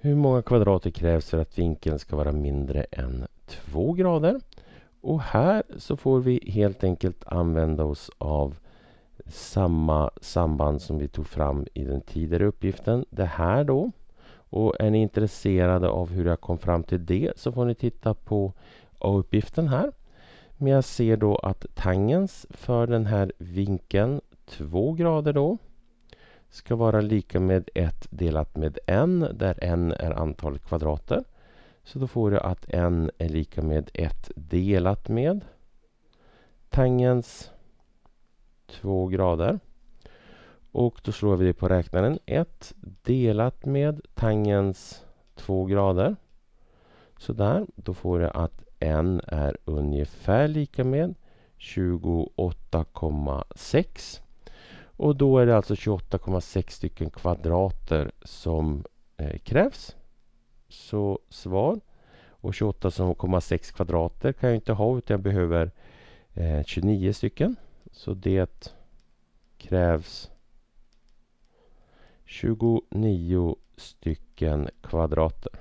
Hur många kvadrater krävs för att vinkeln ska vara mindre än 2 grader? Och här så får vi helt enkelt använda oss av samma samband som vi tog fram i den tidigare uppgiften. Det här då. Och är ni intresserade av hur jag kom fram till det så får ni titta på A-uppgiften här. Men jag ser då att tangens för den här vinkeln, 2 grader då, ska vara lika med 1 delat med n, där n är antalet kvadrater. Så då får jag att n är lika med 1 delat med tangens 2 grader. Och då slår vi det på räknaren. 1 delat med tangens 2 grader. Så där, då får jag att n är ungefär lika med 28,6 och då är det alltså 28,6 stycken kvadrater som eh, krävs. Så svar. Och 28,6 kvadrater kan jag inte ha utan jag behöver eh, 29 stycken. Så det krävs 29 stycken kvadrater.